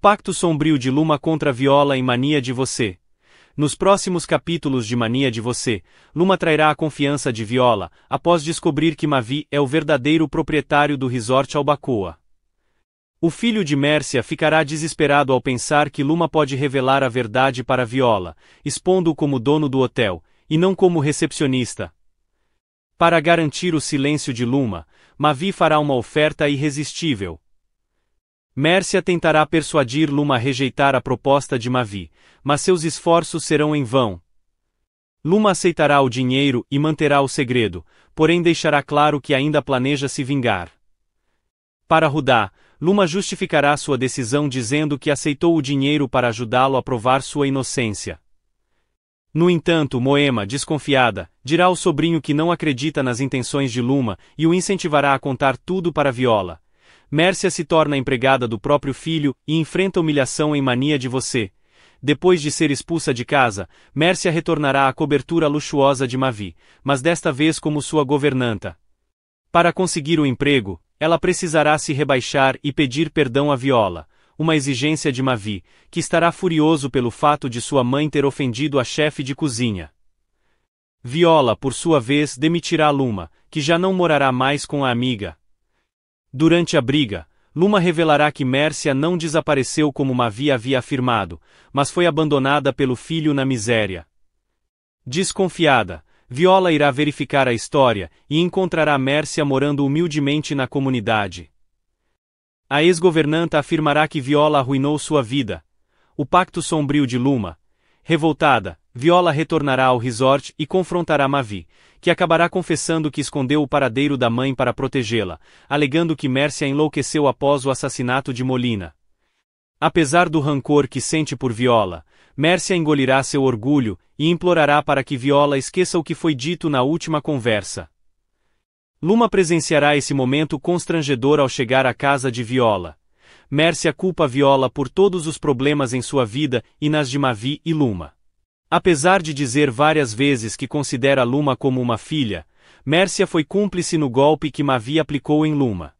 Pacto sombrio de Luma contra Viola e Mania de Você. Nos próximos capítulos de Mania de Você, Luma trairá a confiança de Viola, após descobrir que Mavi é o verdadeiro proprietário do resort Albacoa. O filho de Mércia ficará desesperado ao pensar que Luma pode revelar a verdade para Viola, expondo-o como dono do hotel, e não como recepcionista. Para garantir o silêncio de Luma, Mavi fará uma oferta irresistível, Mércia tentará persuadir Luma a rejeitar a proposta de Mavi, mas seus esforços serão em vão. Luma aceitará o dinheiro e manterá o segredo, porém deixará claro que ainda planeja se vingar. Para Rudá, Luma justificará sua decisão dizendo que aceitou o dinheiro para ajudá-lo a provar sua inocência. No entanto, Moema, desconfiada, dirá ao sobrinho que não acredita nas intenções de Luma e o incentivará a contar tudo para Viola. Mércia se torna empregada do próprio filho e enfrenta humilhação em mania de você. Depois de ser expulsa de casa, Mércia retornará à cobertura luxuosa de Mavi, mas desta vez como sua governanta. Para conseguir o emprego, ela precisará se rebaixar e pedir perdão a Viola, uma exigência de Mavi, que estará furioso pelo fato de sua mãe ter ofendido a chefe de cozinha. Viola, por sua vez, demitirá Luma, que já não morará mais com a amiga, Durante a briga, Luma revelará que Mércia não desapareceu como Mavi havia afirmado, mas foi abandonada pelo filho na miséria. Desconfiada, Viola irá verificar a história e encontrará Mércia morando humildemente na comunidade. A ex-governanta afirmará que Viola arruinou sua vida. O pacto sombrio de Luma. Revoltada, Viola retornará ao resort e confrontará Mavi, que acabará confessando que escondeu o paradeiro da mãe para protegê-la, alegando que Mércia enlouqueceu após o assassinato de Molina. Apesar do rancor que sente por Viola, Mércia engolirá seu orgulho e implorará para que Viola esqueça o que foi dito na última conversa. Luma presenciará esse momento constrangedor ao chegar à casa de Viola. Mércia culpa Viola por todos os problemas em sua vida e nas de Mavi e Luma. Apesar de dizer várias vezes que considera Luma como uma filha, Mércia foi cúmplice no golpe que Mavi aplicou em Luma.